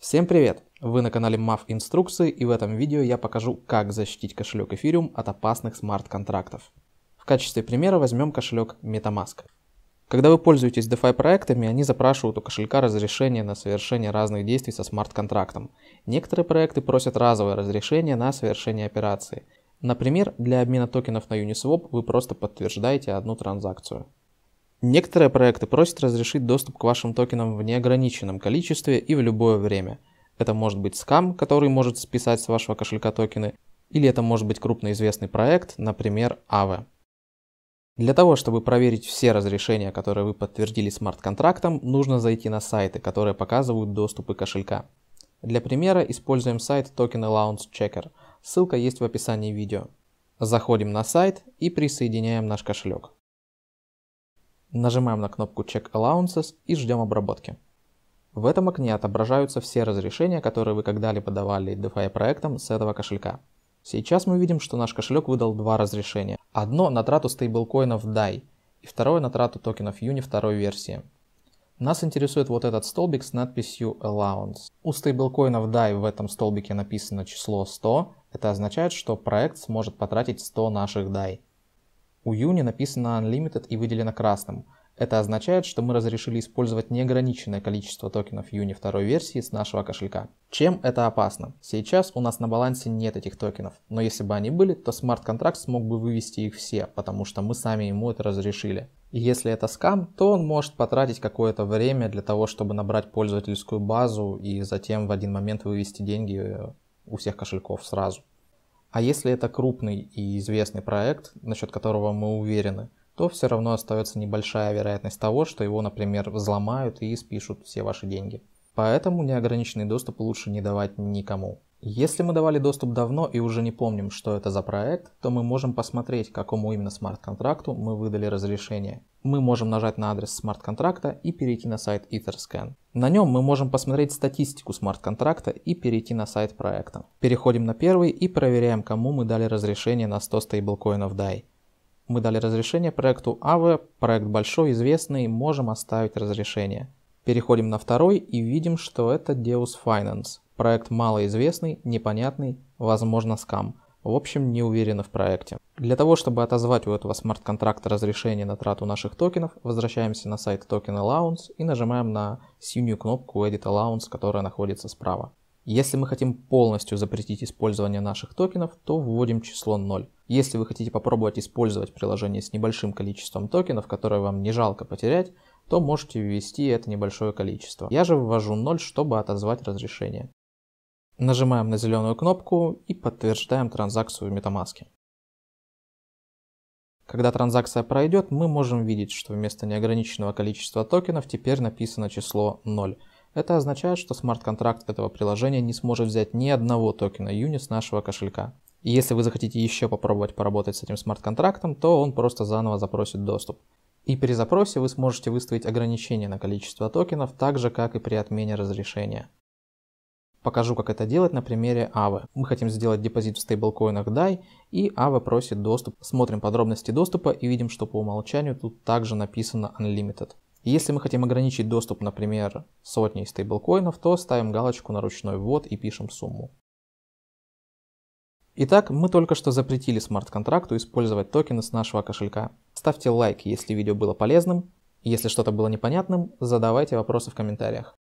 Всем привет! Вы на канале MAF Инструкции и в этом видео я покажу, как защитить кошелек Ethereum от опасных смарт-контрактов. В качестве примера возьмем кошелек MetaMask. Когда вы пользуетесь DeFi проектами, они запрашивают у кошелька разрешение на совершение разных действий со смарт-контрактом. Некоторые проекты просят разовое разрешение на совершение операции. Например, для обмена токенов на Uniswap вы просто подтверждаете одну транзакцию. Некоторые проекты просят разрешить доступ к вашим токенам в неограниченном количестве и в любое время. Это может быть скам, который может списать с вашего кошелька токены, или это может быть крупно известный проект, например, Aave. Для того, чтобы проверить все разрешения, которые вы подтвердили смарт-контрактом, нужно зайти на сайты, которые показывают доступы кошелька. Для примера используем сайт Token Allowance Checker. Ссылка есть в описании видео. Заходим на сайт и присоединяем наш кошелек. Нажимаем на кнопку Check Allowances и ждем обработки. В этом окне отображаются все разрешения, которые вы когда-либо давали DeFi проектам с этого кошелька. Сейчас мы видим, что наш кошелек выдал два разрешения. Одно на трату стейблкоинов DAI и второе на трату токенов Uni второй версии. Нас интересует вот этот столбик с надписью Allowance. У стейблкоинов DAI в этом столбике написано число 100. Это означает, что проект сможет потратить 100 наших DAI. У Юни написано Unlimited и выделено красным. Это означает, что мы разрешили использовать неограниченное количество токенов Юни второй версии с нашего кошелька. Чем это опасно? Сейчас у нас на балансе нет этих токенов, но если бы они были, то смарт-контракт смог бы вывести их все, потому что мы сами ему это разрешили. И если это скам, то он может потратить какое-то время для того, чтобы набрать пользовательскую базу и затем в один момент вывести деньги у всех кошельков сразу. А если это крупный и известный проект, насчет которого мы уверены, то все равно остается небольшая вероятность того, что его, например, взломают и спишут все ваши деньги. Поэтому неограниченный доступ лучше не давать никому. Если мы давали доступ давно и уже не помним, что это за проект, то мы можем посмотреть, какому именно смарт-контракту мы выдали разрешение. Мы можем нажать на адрес смарт-контракта и перейти на сайт EtherScan. На нем мы можем посмотреть статистику смарт-контракта и перейти на сайт проекта. Переходим на первый и проверяем, кому мы дали разрешение на 100 стейблкоинов DAI. Мы дали разрешение проекту AVE, проект большой, известный, можем оставить разрешение. Переходим на второй и видим, что это Deus Finance. Проект малоизвестный, непонятный, возможно скам. В общем, не уверены в проекте. Для того, чтобы отозвать у этого смарт-контракта разрешение на трату наших токенов, возвращаемся на сайт Token Allowance и нажимаем на синюю кнопку Edit Allowance, которая находится справа. Если мы хотим полностью запретить использование наших токенов, то вводим число 0. Если вы хотите попробовать использовать приложение с небольшим количеством токенов, которое вам не жалко потерять, то можете ввести это небольшое количество. Я же ввожу 0, чтобы отозвать разрешение. Нажимаем на зеленую кнопку и подтверждаем транзакцию в MetaMask. Когда транзакция пройдет, мы можем видеть, что вместо неограниченного количества токенов теперь написано число 0. Это означает, что смарт-контракт этого приложения не сможет взять ни одного токена Юни с нашего кошелька. И если вы захотите еще попробовать поработать с этим смарт-контрактом, то он просто заново запросит доступ. И при запросе вы сможете выставить ограничение на количество токенов, так же как и при отмене разрешения. Покажу, как это делать на примере Aave. Мы хотим сделать депозит в стейблкоинах DAI, и Aave просит доступ. Смотрим подробности доступа и видим, что по умолчанию тут также написано Unlimited. если мы хотим ограничить доступ, например, сотней стейблкоинов, то ставим галочку на ручной ввод и пишем сумму. Итак, мы только что запретили смарт-контракту использовать токены с нашего кошелька. Ставьте лайк, если видео было полезным. Если что-то было непонятным, задавайте вопросы в комментариях.